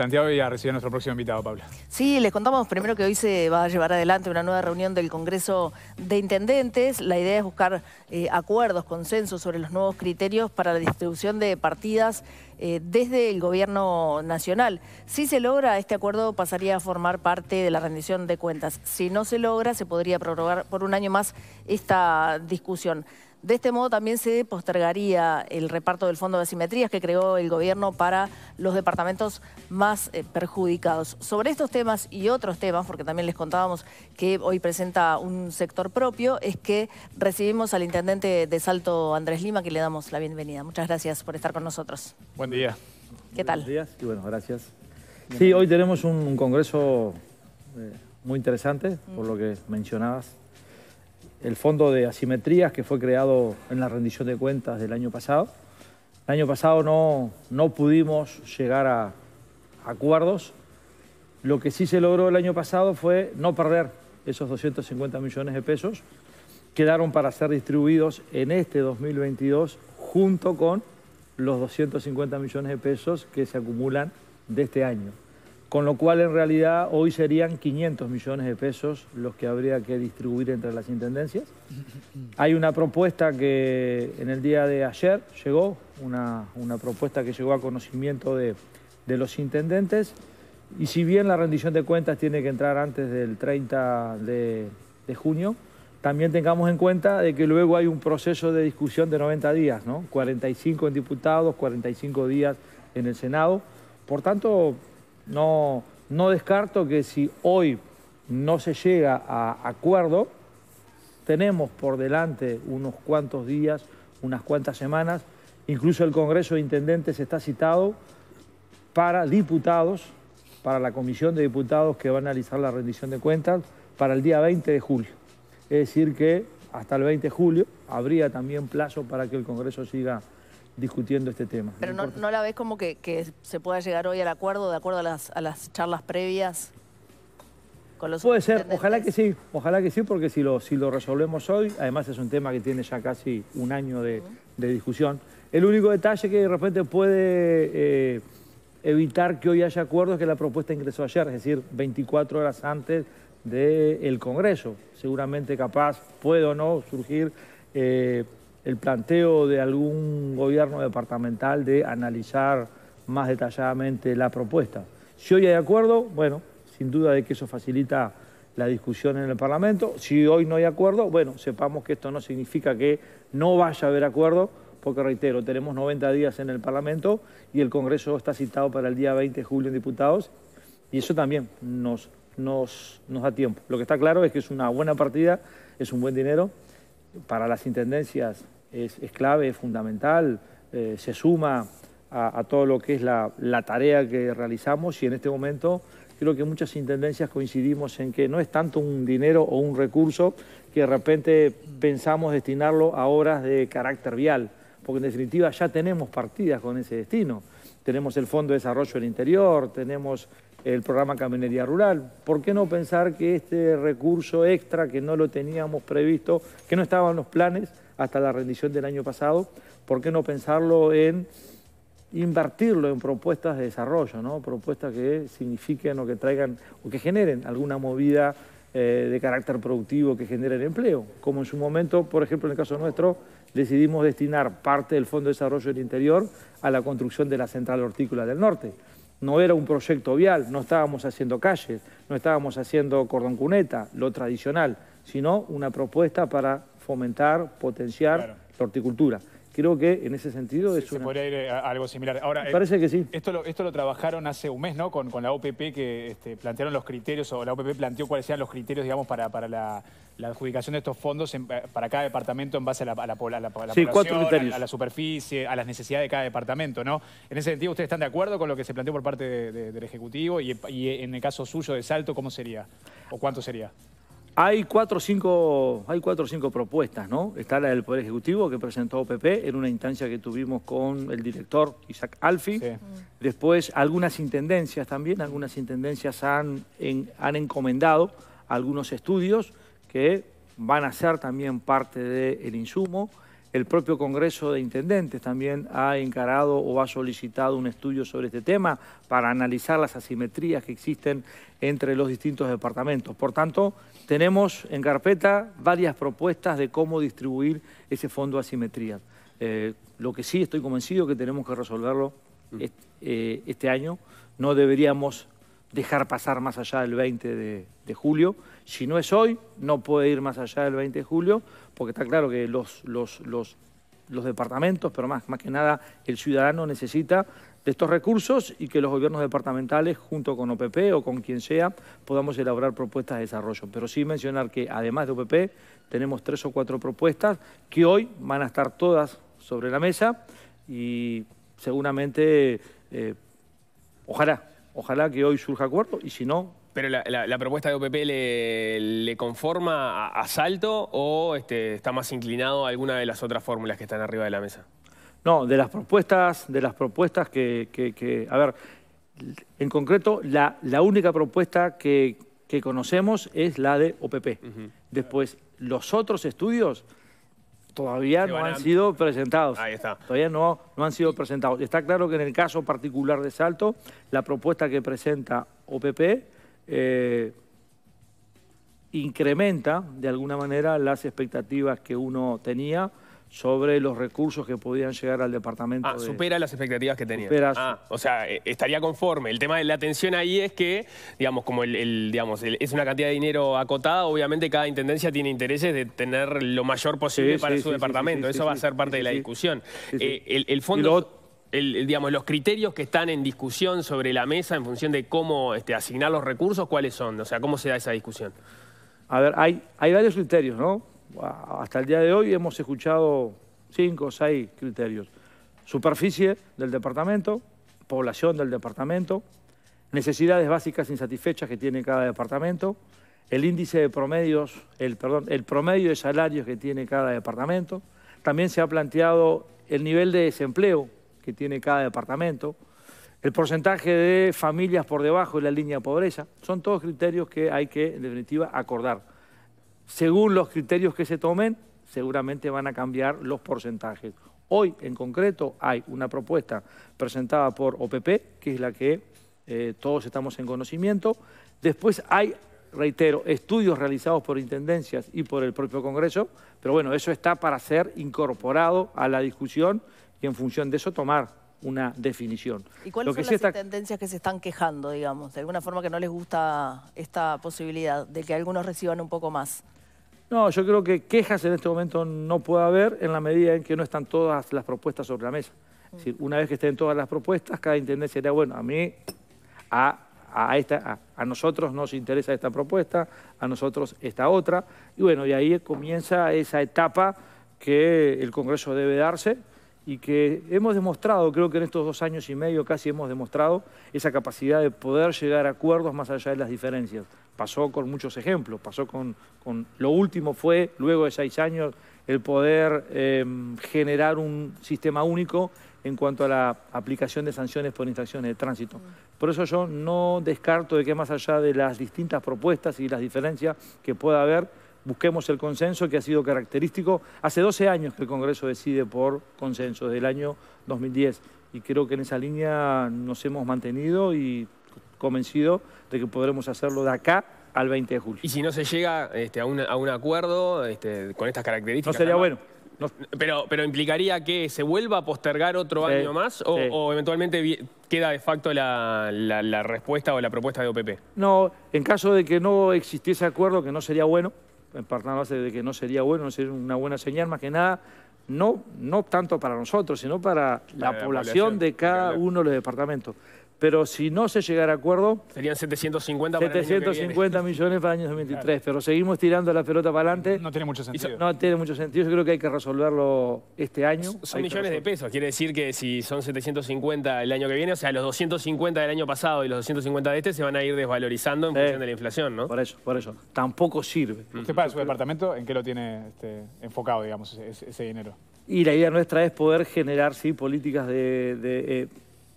planteado y a recibir a nuestro próximo invitado, Pablo. Sí, les contamos primero que hoy se va a llevar adelante una nueva reunión del Congreso de Intendentes. La idea es buscar eh, acuerdos, consensos sobre los nuevos criterios para la distribución de partidas eh, desde el gobierno nacional. Si se logra, este acuerdo pasaría a formar parte de la rendición de cuentas. Si no se logra, se podría prorrogar por un año más esta discusión. De este modo también se postergaría el reparto del fondo de asimetrías que creó el gobierno para los departamentos más eh, perjudicados. Sobre estos temas y otros temas, porque también les contábamos que hoy presenta un sector propio, es que recibimos al intendente de Salto, Andrés Lima, que le damos la bienvenida. Muchas gracias por estar con nosotros. Buen día. ¿Qué tal? Buenos días y bueno, gracias. Sí, hoy tenemos un, congreso eh, muy interesante, por mm. lo que mencionabas, el fondo de asimetrías que fue creado en la rendición de cuentas del año pasado. El año pasado no, pudimos llegar a, acuerdos. Lo que sí se logró el año pasado fue no perder esos 250 millones de pesos. Quedaron para ser distribuidos en este 2022 junto con los 250 millones de pesos que se acumulan de este año con lo cual en realidad hoy serían 500 millones de pesos los que habría que distribuir entre las intendencias. Hay una propuesta que en el día de ayer llegó, una, una propuesta que llegó a conocimiento de, los intendentes, y si bien la rendición de cuentas tiene que entrar antes del 30 de, junio, también tengamos en cuenta de que luego hay un proceso de discusión de 90 días, ¿no? 45 en diputados, 45 días en el Senado. Por tanto, no, no descarto que si hoy no se llega a acuerdo, tenemos por delante unos cuantos días, unas cuantas semanas, incluso el Congreso de Intendentes está citado para diputados, para la Comisión de Diputados que va a analizar la rendición de cuentas, para el día 20 de julio. Es decir que hasta el 20 de julio habría también plazo para que el Congreso siga discutiendo este tema. Pero no, la ves como que, se pueda llegar hoy al acuerdo, de acuerdo a las, charlas previas con los Puede ser, ojalá que sí, ojalá que sí, porque si lo, si lo resolvemos hoy, además es un tema que tiene ya casi un año de, discusión. El único detalle que de repente puede eh, evitar que hoy haya acuerdo es que la propuesta ingresó ayer, es decir, 24 horas antes del Congreso. Seguramente capaz puede o no surgir... Eh, el planteo de algún gobierno departamental de analizar más detalladamente la propuesta. Si hoy hay acuerdo, bueno, sin duda de que eso facilita la discusión en el Parlamento. Si hoy no hay acuerdo, bueno, sepamos que esto no significa que no vaya a haber acuerdo, porque reitero, tenemos 90 días en el Parlamento y el Congreso está citado para el día 20 de julio en diputados y eso también nos, nos, nos da tiempo. Lo que está claro es que es una buena partida, es un buen dinero, para las intendencias es, clave, es fundamental, eh, se suma a, todo lo que es la, tarea que realizamos y en este momento creo que muchas intendencias coincidimos en que no es tanto un dinero o un recurso que de repente pensamos destinarlo a obras de carácter vial, porque en definitiva ya tenemos partidas con ese destino. Tenemos el Fondo de Desarrollo del Interior, tenemos el programa Caminería Rural. ¿Por qué no pensar que este recurso extra que no lo teníamos previsto, que no estaban los planes hasta la rendición del año pasado, por qué no pensarlo en invertirlo en propuestas de desarrollo, ¿no? propuestas que signifiquen o que traigan o que generen alguna movida eh, de carácter productivo que genere empleo, como en su momento, por ejemplo, en el caso nuestro, decidimos destinar parte del Fondo de Desarrollo del Interior a la construcción de la Central Hortícola del Norte no era un proyecto vial, no estábamos haciendo calles, no estábamos haciendo cordón cuneta, lo tradicional, sino una propuesta para fomentar, potenciar la horticultura. Creo que en ese sentido es una... Se podría ir algo similar. Ahora, eh, Parece que sí. Esto lo, esto lo trabajaron hace un mes, ¿no? Con, la OPP que este, plantearon los criterios, o la OPP planteó cuáles eran los criterios, digamos, para, para la, adjudicación de estos fondos para cada departamento en base a la, población, a, la superficie, a las necesidades de cada departamento, ¿no? En ese sentido, ¿ustedes están de acuerdo con lo que se planteó por parte del Ejecutivo? y en el caso suyo de Salto, ¿cómo sería? ¿O cuánto sería? Hay cuatro o cinco, hay cuatro, cinco propuestas, ¿no? Está la del Poder Ejecutivo que presentó PP, en una instancia que tuvimos con el director Isaac Alfi. Después algunas intendencias también, algunas intendencias han, encomendado algunos estudios que van a ser también parte del insumo. El propio Congreso de Intendentes también ha encarado o ha solicitado un estudio sobre este tema para analizar las asimetrías que existen entre los distintos departamentos. Por tanto, tenemos en carpeta varias propuestas de cómo distribuir ese fondo de asimetría. Eh, lo que sí estoy convencido que tenemos que resolverlo mm. eh, este, año. No deberíamos dejar pasar más allá del 20 de julio. Si no es hoy, no puede ir más allá del 20 de julio, porque está claro que los, los, departamentos, pero más, más que nada el ciudadano necesita de estos recursos y que los gobiernos departamentales, junto con OPP o con quien sea, podamos elaborar propuestas de desarrollo. Pero sí mencionar que además de OPP tenemos tres o cuatro propuestas que hoy van a estar todas sobre la mesa y seguramente, eh, ojalá, ojalá que hoy surja acuerdo y si no, pero la, propuesta de OPP le, conforma a, Salto o este, está más inclinado a alguna de las otras fórmulas que están arriba de la mesa? No, de las propuestas, de las propuestas que, a ver, en concreto, la, única propuesta que, conocemos es la de OPP. Después, los otros estudios todavía no han sido presentados. Ahí está. Todavía no, no han sido presentados. Está claro que en el caso particular de Salto, la propuesta que presenta OPP eh, incrementa de alguna manera las expectativas que uno tenía sobre los recursos que podían llegar al departamento. Ah, supera las expectativas que tenía. ah, o sea, eh, estaría conforme. El tema de la atención ahí es que, digamos, como el, digamos, es una cantidad de dinero acotada, obviamente cada intendencia tiene intereses de tener lo mayor posible para su departamento. Eso va a ser parte de la discusión. Eh, el, fondo digamos, los criterios que están en discusión sobre la mesa en función de cómo este, asignar los recursos, ¿cuáles son? O sea, ¿cómo se da esa discusión? A ver, hay, hay varios criterios, ¿no? Hasta el día de hoy hemos escuchado cinco o seis criterios. Superficie del departamento, población del departamento, necesidades básicas insatisfechas que tiene cada departamento, el índice de promedios, el, perdón, el promedio de salarios que tiene cada departamento. También se ha planteado el nivel de desempleo que tiene cada departamento, el porcentaje de familias por debajo de la línea de pobreza, son todos criterios que hay que, en definitiva, acordar. Según los criterios que se tomen, seguramente van a cambiar los porcentajes. Hoy, en concreto, hay una propuesta presentada por OPP, que es la que eh, todos estamos en conocimiento. Después hay reitero, estudios realizados por intendencias y por el propio Congreso, pero bueno, eso está para ser incorporado a la discusión y en función de eso tomar una definición. ¿Y cuáles son las intendencias que se están quejando, digamos? De alguna forma que no les gusta esta posibilidad de que algunos reciban un poco más. No, yo creo que quejas en este momento no puede haber en la medida en que no están todas las propuestas sobre la mesa. Es decir, una vez que estén todas las propuestas, cada intendencia dirá, bueno, a mí, a a, esta, a, nosotros nos interesa esta propuesta, a nosotros esta otra, y bueno, y ahí comienza esa etapa que el Congreso debe darse y que hemos demostrado, creo que en estos dos años y medio casi hemos demostrado esa capacidad de poder llegar a acuerdos más allá de las diferencias. Pasó con muchos ejemplos, pasó con, lo último fue, luego de seis años, el poder eh, generar un sistema único en cuanto a la aplicación de sanciones por infracciones de tránsito. Por eso yo no descarto de que más allá de las distintas propuestas y las diferencias que pueda haber, busquemos el consenso que ha sido característico. Hace 12 años que el Congreso decide por consenso, desde el año 2010, y creo que en esa línea nos hemos mantenido y convencido de que podremos hacerlo de acá al 20 de julio. Y si no se llega este, a, un acuerdo este, con estas características... No sería bueno pero, pero implicaría que se vuelva a postergar otro año más o, eventualmente queda de facto la, respuesta o la propuesta de OPP. No, en caso de que no existiese acuerdo, que no sería bueno, en base de que no sería bueno, no sería una buena señal, más que nada, no, no tanto para nosotros, sino para, la, población, de cada uno de los departamentos pero si no se llegara a acuerdo... Serían 750 750 millones para el año 2023, pero seguimos tirando la pelota para adelante. No tiene mucho sentido. No tiene mucho sentido, yo creo que hay que resolverlo este año. Son millones de pesos, quiere decir que si son 750 el año que viene, o sea, los 250 del año pasado y los 250 de este se van a ir desvalorizando en función de la inflación, ¿no? Por eso, por eso. Tampoco sirve. ¿Usted para su departamento en qué lo tiene este, enfocado, digamos, ese, dinero? Y la idea nuestra es poder generar, sí, políticas de, eh,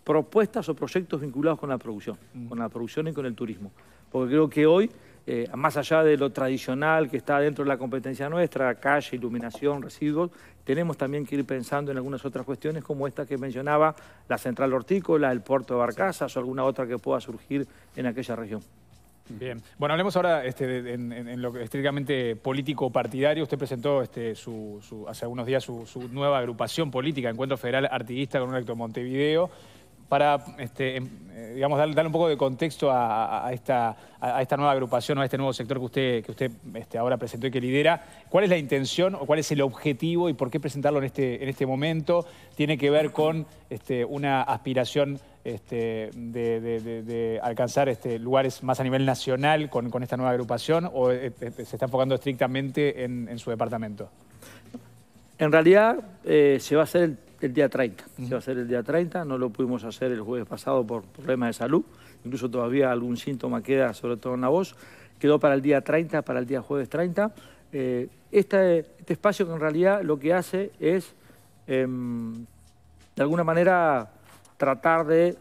propuestas o proyectos vinculados con la producción, mm. con la producción y con el turismo. Porque creo que hoy, eh, más allá de lo tradicional que está dentro de la competencia nuestra, calle, iluminación, residuos, tenemos también que ir pensando en algunas otras cuestiones como esta que mencionaba, la central hortícola, el puerto de Barcazas o alguna otra que pueda surgir en aquella región. Bien. Bueno, hablemos ahora este, en, lo estrictamente político-partidario. Usted presentó este, hace algunos días su, nueva agrupación política, Encuentro Federal Artiguista con un acto Montevideo para este, em, eh, digamos, darle, un poco de contexto a, esta, nueva agrupación o a este nuevo sector que usted, que usted este, ahora presentó y que lidera, ¿cuál es la intención o cuál es el objetivo y por qué presentarlo en este, en este momento? ¿Tiene que ver con este, una aspiración este, de, alcanzar lugares más a nivel nacional con, esta nueva agrupación o eh, eh, se está enfocando estrictamente en, su departamento? En realidad se va a hacer el el día 30. Se va a hacer el día 30, no lo pudimos hacer el jueves pasado por problemas de salud, incluso todavía algún síntoma queda, sobre todo en la voz. Quedó para el día 30, para el día jueves 30. Eh, este, espacio que en realidad lo que hace es, em, de alguna manera, tratar de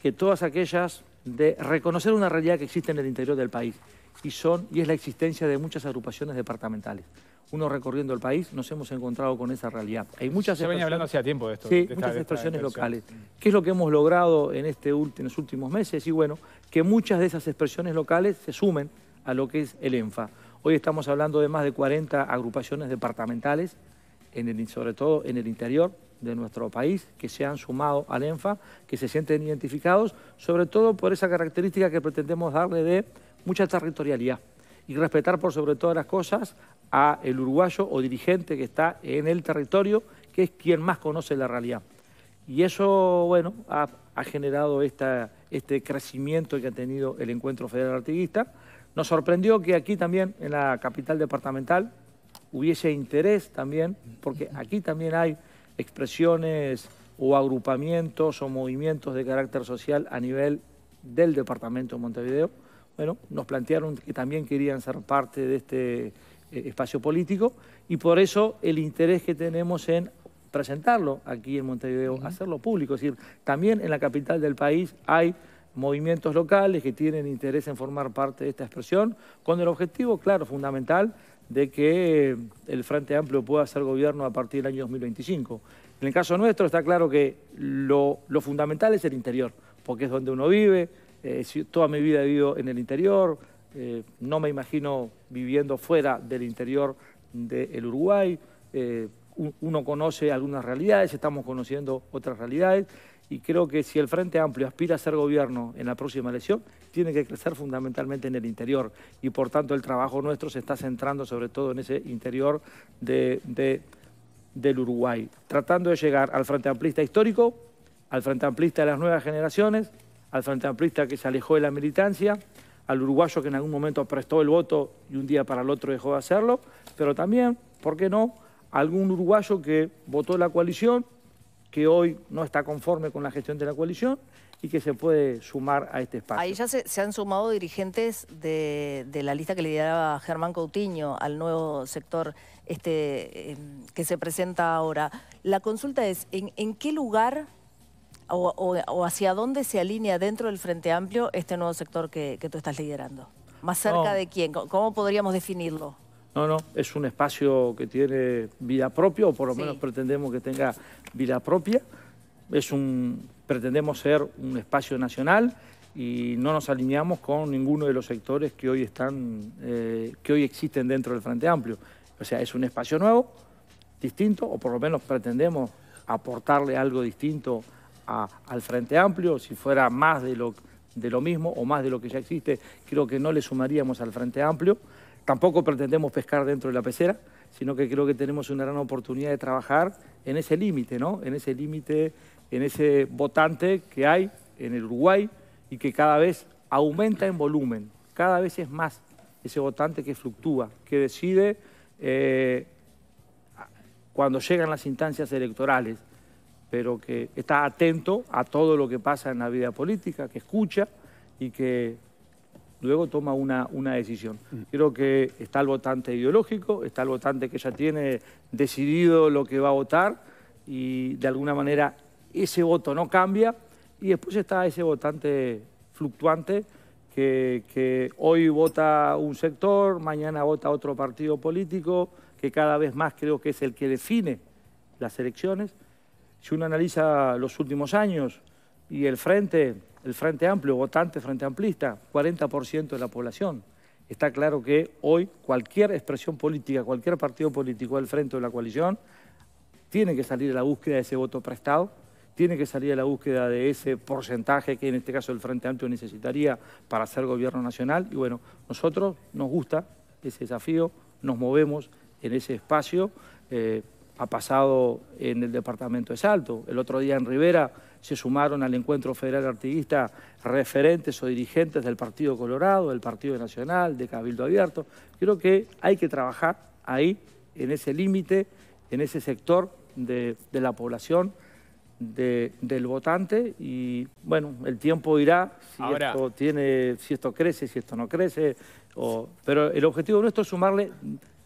que todas aquellas, de reconocer una realidad que existe en el interior del país, y, son, y es la existencia de muchas agrupaciones departamentales uno recorriendo el país, nos hemos encontrado con esa realidad. Hay muchas Se venía hablando hacía tiempo de esto. Sí, muchas expresiones locales. ¿Qué es lo que hemos logrado en, este en los últimos meses? Y bueno, que muchas de esas expresiones locales se sumen a lo que es el ENFA. Hoy estamos hablando de más de 40 agrupaciones departamentales, sobre todo en el interior de nuestro país, que se han sumado al ENFA, que se sienten identificados, sobre todo por esa característica que pretendemos darle de mucha territorialidad y respetar por sobre todas las cosas a el uruguayo o dirigente que está en el territorio, que es quien más conoce la realidad. Y eso, bueno, ha, generado esta, este crecimiento que ha tenido el Encuentro Federal Artiguista. Nos sorprendió que aquí también, en la capital departamental, hubiese interés también, porque aquí también hay expresiones o agrupamientos o movimientos de carácter social a nivel del departamento de Montevideo bueno, nos plantearon que también querían ser parte de este eh, espacio político y por eso el interés que tenemos en presentarlo aquí en Montevideo, hacerlo público. Es decir, también en la capital del país hay movimientos locales que tienen interés en formar parte de esta expresión, con el objetivo, claro, fundamental, de que eh, el Frente Amplio pueda hacer gobierno a partir del año 2025. En el caso nuestro está claro que lo fundamental es el interior, porque es donde uno vive, eh, toda mi vida he vivido en el interior, eh, no me imagino viviendo fuera del interior del Uruguay. Eh, uno conoce algunas realidades, estamos conociendo otras realidades y creo que si el Frente Amplio aspira a ser gobierno en la próxima elección, tiene que crecer fundamentalmente en el interior y por tanto el trabajo nuestro se está centrando sobre todo en ese interior del Uruguay, tratando de llegar al Frente Amplista histórico, al Frente Amplista de las nuevas generaciones, al Frente que se alejó de la militancia, al uruguayo que en algún momento prestó el voto y un día para el otro dejó de hacerlo, pero también, ¿por qué no?, algún uruguayo que votó la coalición, que hoy no está conforme con la gestión de la coalición y que se puede sumar a este espacio. Ahí ya se, han sumado dirigentes de, la lista que lideraba Germán Coutinho al nuevo sector este, em, que se presenta ahora. La consulta es, en qué lugar o, hacia dónde se alinea dentro del Frente Amplio este nuevo sector que, tú estás liderando? ¿Más cerca de quién? ¿Cómo podríamos definirlo? No, no, es un espacio que tiene vida propia, o por lo menos pretendemos que tenga vida propia. Es un, pretendemos ser un espacio nacional y no nos alineamos con ninguno de los sectores que hoy, están, eh, que hoy existen dentro del Frente Amplio. O sea, es un espacio nuevo, distinto, o por lo menos pretendemos aportarle algo distinto al Frente Amplio, si fuera más de lo, de lo mismo o más de lo que ya existe, creo que no le sumaríamos al Frente Amplio. Tampoco pretendemos pescar dentro de la pecera, sino que creo que tenemos una gran oportunidad de trabajar en ese límite, ¿no? En ese límite, en ese votante que hay en el Uruguay y que cada vez aumenta en volumen, cada vez es más ese votante que fluctúa, que decide eh, cuando llegan las instancias electorales, pero que está atento a todo lo que pasa en la vida política, que escucha y que luego toma una, decisión. Mm. Creo que está el votante ideológico, está el votante que ya tiene decidido lo que va a votar y de alguna manera ese voto no cambia y después está ese votante fluctuante que hoy vota un sector, mañana vota otro partido político, que cada vez más creo que es el que define las elecciones. Si uno analiza los últimos años y el Frente, el Frente Amplio, votante Frente Amplista, 40% de la población. Está claro que hoy cualquier expresión política, cualquier partido político del Frente de la coalición, tiene que salir a la búsqueda de ese voto prestado, tiene que salir a la búsqueda de ese porcentaje que en este caso el Frente Amplio necesitaría para hacer gobierno nacional. Y bueno, nosotros nos gusta ese desafío, nos movemos en ese espacio. Eh, ha pasado en el departamento de Salto. El otro día en Rivera se sumaron al encuentro federal artiguista referentes o dirigentes del Partido Colorado, del Partido Nacional, de Cabildo Abierto. Creo que hay que trabajar ahí, en ese límite, en ese sector de, la población, del votante y bueno, el tiempo irá si esto tiene, si esto crece, si esto no crece, pero el objetivo nuestro es sumarle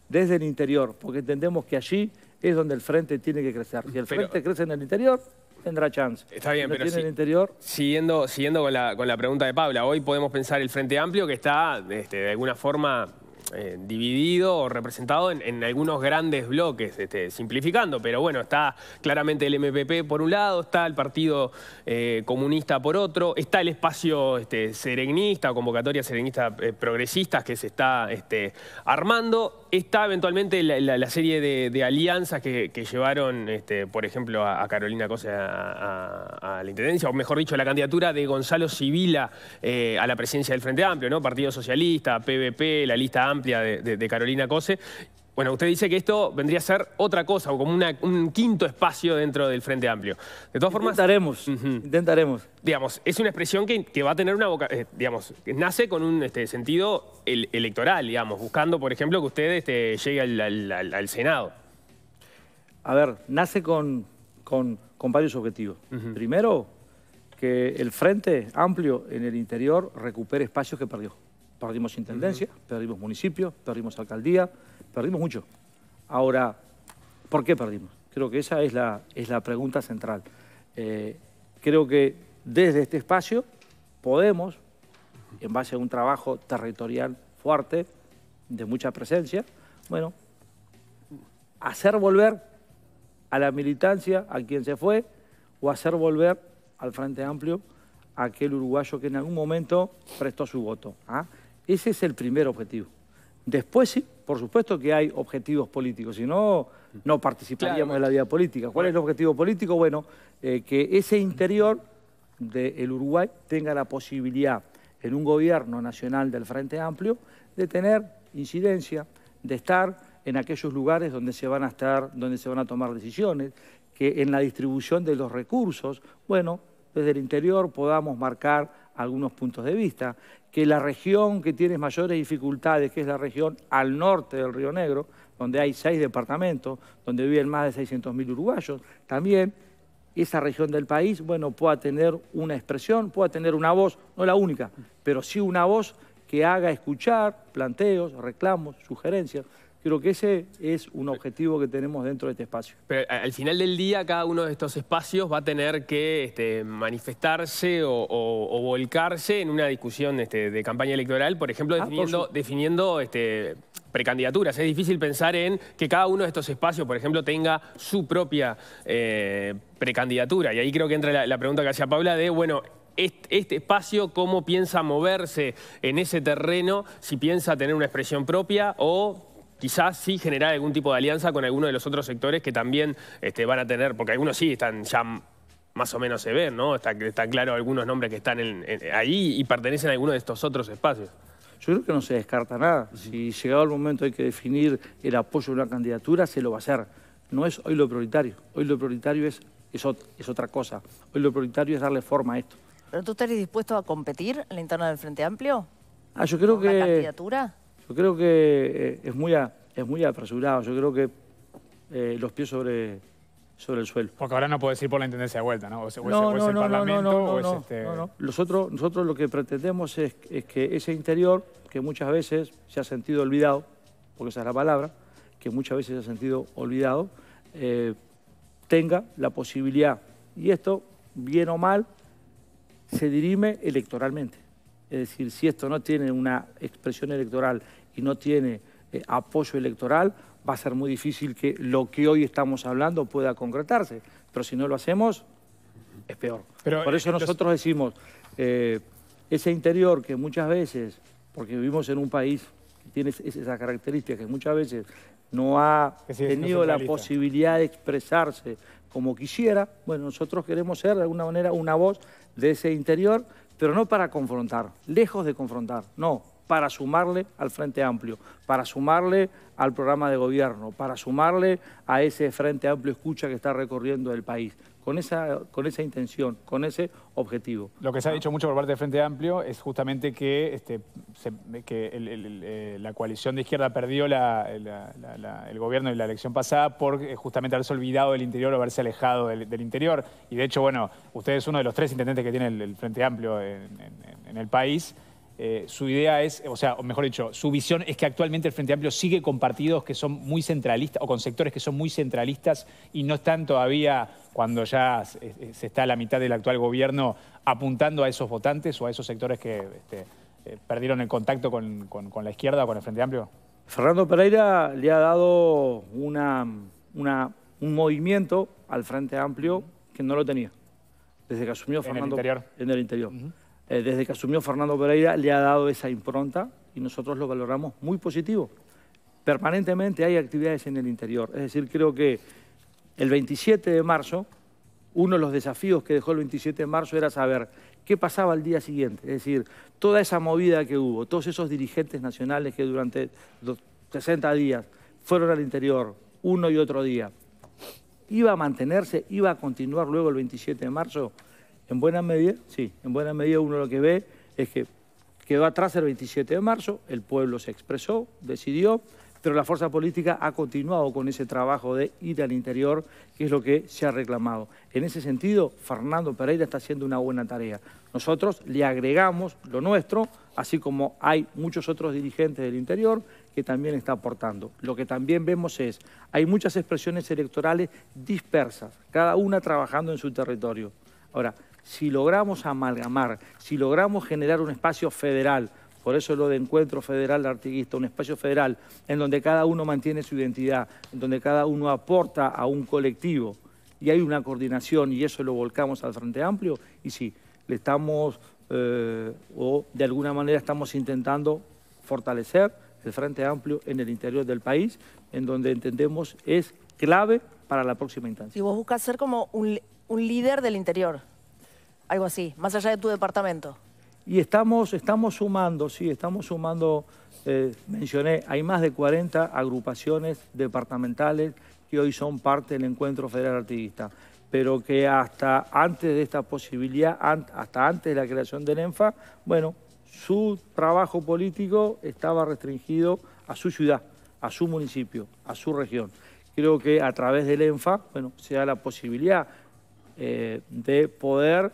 desde el interior, porque entendemos que allí es donde el frente tiene que crecer. Si el frente crece en el interior, tendrá chance. Está bien, pero el interior... siguiendo, siguiendo con, la, con la pregunta de Paula, hoy podemos pensar el Frente Amplio que está este, de alguna forma eh, dividido o representado en, algunos grandes bloques, este, simplificando, pero bueno, está claramente el MPP por un lado, está el Partido eh, Comunista por otro, está el espacio este, serenista o convocatoria serenista eh, progresistas que se está este, armando, está eventualmente la, serie de, alianzas que, llevaron, por ejemplo, a, Carolina Cosa a, la Intendencia, o mejor dicho, la candidatura de Gonzalo Civila a la presidencia del Frente Amplio, ¿no? Partido Socialista, PVP, la lista amplia amplia de, Carolina Cose. Bueno, usted dice que esto vendría a ser otra cosa, o como un quinto espacio dentro del Frente Amplio. De todas formas... Intentaremos, intentaremos. Digamos, es una expresión que, va a tener una... Boca, eh, digamos, nace con un este, sentido electoral, digamos, buscando, por ejemplo, que usted este, llegue al, Senado. A ver, nace con, varios objetivos. Primero, que el Frente Amplio en el interior recupere espacios que perdió. Perdimos intendencia, perdimos municipio, perdimos alcaldía, perdimos mucho. Ahora, ¿por qué perdimos? Creo que esa es la, es la pregunta central. Eh, creo que desde este espacio podemos, en base a un trabajo territorial fuerte, de mucha presencia, bueno, hacer volver a la militancia, a quien se fue, o hacer volver al Frente Amplio a aquel uruguayo que en algún momento prestó su voto. ¿ah? Ese es el primer objetivo. Después sí, por supuesto que hay objetivos políticos, si no, no participaríamos en la vida política. ¿Cuál es el objetivo político? Bueno, eh, que ese interior del Uruguay tenga la posibilidad en un gobierno nacional del Frente Amplio de tener incidencia, de estar en aquellos lugares donde se van a estar, donde se van a tomar decisiones, que en la distribución de los recursos, bueno, desde el interior podamos marcar algunos puntos de vista, que la región que tiene mayores dificultades, que es la región al norte del Río Negro, donde hay seis departamentos, donde viven más de 600.000 uruguayos, también esa región del país, bueno, pueda tener una expresión, pueda tener una voz, no la única, pero sí una voz que haga escuchar planteos, reclamos, sugerencias. Creo que ese es un objetivo que tenemos dentro de este espacio. Pero al final del día, cada uno de estos espacios va a tener que este, manifestarse o, volcarse en una discusión este, de campaña electoral, por ejemplo, ah, definiendo, este, precandidaturas. Es difícil pensar en que cada uno de estos espacios, por ejemplo, tenga su propia eh, precandidatura. Y ahí creo que entra la, pregunta que hacía Paula de, bueno, este, espacio, cómo piensa moverse en ese terreno, si piensa tener una expresión propia o quizás sí generar algún tipo de alianza con alguno de los otros sectores que también este, van a tener, porque algunos sí están ya más o menos se ven, ¿no? Está, está claro algunos nombres que están ahí y pertenecen a alguno de estos otros espacios. Yo creo que no se descarta nada. Si llegado el momento hay que definir el apoyo de una candidatura, se lo va a hacer. No es hoy lo prioritario. Hoy lo prioritario es, es, otra cosa. Hoy lo prioritario es darle forma a esto. ¿Pero tú estarías dispuesto a competir en la interna del Frente Amplio? Ah, yo creo que... candidatura? Yo creo que eh, es muy, es muy apresurado, yo creo que eh, los pies sobre, sobre el suelo. Porque ahora no puedes ir por la Intendencia de vuelta, ¿no? O sea, no, no, el Parlamento Nosotros, este nosotros lo que pretendemos es, que ese interior, que muchas veces se ha sentido olvidado, porque esa es la palabra, que muchas veces se ha sentido olvidado, eh, tenga la posibilidad. Y esto, bien o mal, se dirime electoralmente. Es decir, si esto no tiene una expresión electoral y no tiene eh, apoyo electoral, va a ser muy difícil que lo que hoy estamos hablando pueda concretarse. Pero si no lo hacemos, es peor. Por eso eh, nosotros decimos, eh, ese interior que muchas veces, porque vivimos en un país que tiene esas características, que muchas veces no ha tenido la posibilidad de expresarse como quisiera, bueno, nosotros queremos ser de alguna manera una voz de ese interior pero no para confrontar, lejos de confrontar, no, para sumarle al Frente Amplio, para sumarle al programa de gobierno, para sumarle a ese Frente Amplio escucha que está recorriendo el país. Con esa, con esa intención, con ese objetivo. Lo que se ha dicho mucho por parte del Frente Amplio es justamente que, este, eh, la coalición de izquierda perdió el gobierno en la elección pasada por eh, justamente haberse olvidado del interior o haberse alejado del, interior. Y de hecho, bueno, usted es uno de los tres intendentes que tiene el, Frente Amplio en el país. Eh, su idea es, o sea, mejor dicho, su visión es que actualmente el Frente Amplio sigue con partidos que son muy centralistas o con sectores que son muy centralistas y no están todavía, cuando ya se, eh, está a la mitad del actual gobierno, apuntando a esos votantes o a esos sectores que este, eh, perdieron el contacto con, la izquierda o con el Frente Amplio? Fernando Pereira le ha dado un movimiento al Frente Amplio que no lo tenía desde que asumió Fernando en el interior. Eh, desde que asumió Fernando Pereira, le ha dado esa impronta y nosotros lo valoramos muy positivo. Permanentemente hay actividades en el interior. Es decir, creo que el 27 de marzo, uno de los desafíos que dejó el 27 de marzo era saber qué pasaba al día siguiente. Es decir, toda esa movida que hubo, todos esos dirigentes nacionales que durante 60 días fueron al interior, uno y otro día, iba a mantenerse, iba a continuar luego el 27 de marzo. En buena medida, sí, en buena medida uno lo que ve es que quedó atrás el 27 de marzo, el pueblo se expresó, decidió, pero la fuerza política ha continuado con ese trabajo de ir al interior, que es lo que se ha reclamado. En ese sentido, Fernando Pereira está haciendo una buena tarea. Nosotros le agregamos lo nuestro, así como hay muchos otros dirigentes del interior que también está aportando. Lo que también vemos es, hay muchas expresiones electorales dispersas, cada una trabajando en su territorio. Ahora, si logramos amalgamar, si logramos generar un espacio federal, por eso lo de encuentro federal de artiguista, un espacio federal en donde cada uno mantiene su identidad, en donde cada uno aporta a un colectivo y hay una coordinación y eso lo volcamos al Frente Amplio y sí, le estamos eh, o de alguna manera estamos intentando fortalecer el Frente Amplio en el interior del país, en donde entendemos es clave para la próxima instancia. Y vos buscas ser como un, un líder del interior. Algo así, más allá de tu departamento. Y estamos, estamos sumando, sí, estamos sumando, eh, mencioné, hay más de 40 agrupaciones departamentales que hoy son parte del Encuentro Federal artivista. pero que hasta antes de esta posibilidad, hasta antes de la creación del ENFA, bueno, su trabajo político estaba restringido a su ciudad, a su municipio, a su región. Creo que a través del ENFA, bueno, se da la posibilidad eh, de poder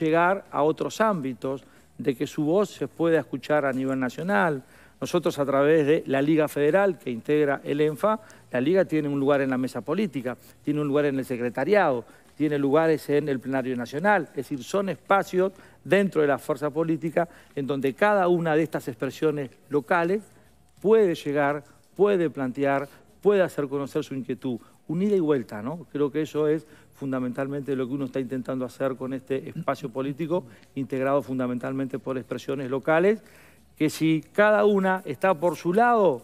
llegar a otros ámbitos, de que su voz se pueda escuchar a nivel nacional. Nosotros a través de la Liga Federal que integra el ENFA, la Liga tiene un lugar en la mesa política, tiene un lugar en el secretariado, tiene lugares en el plenario nacional, es decir, son espacios dentro de la fuerza política en donde cada una de estas expresiones locales puede llegar, puede plantear, puede hacer conocer su inquietud, unida y vuelta, ¿no? Creo que eso es fundamentalmente lo que uno está intentando hacer con este espacio político, integrado fundamentalmente por expresiones locales, que si cada una está por su lado,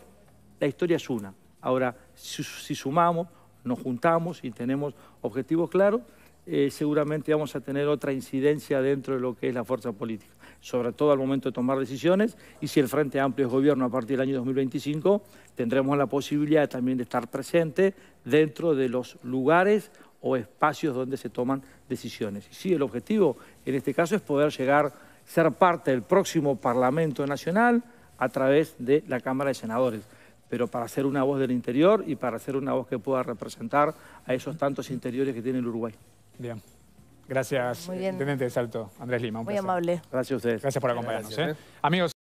la historia es una. Ahora, si, sumamos, nos juntamos y tenemos objetivos claros, eh, seguramente vamos a tener otra incidencia dentro de lo que es la fuerza política, sobre todo al momento de tomar decisiones y si el Frente Amplio es gobierno a partir del año 2025, tendremos la posibilidad también de estar presente dentro de los lugares o espacios donde se toman decisiones. Y sí, el objetivo en este caso es poder llegar, ser parte del próximo Parlamento Nacional a través de la Cámara de Senadores. Pero para ser una voz del interior y para ser una voz que pueda representar a esos tantos interiores que tiene el Uruguay. Bien. Gracias, Muy bien. de Salto, Andrés Lima. Muy amable. Gracias a ustedes. Gracias por acompañarnos. ¿eh? Eh. Amigos.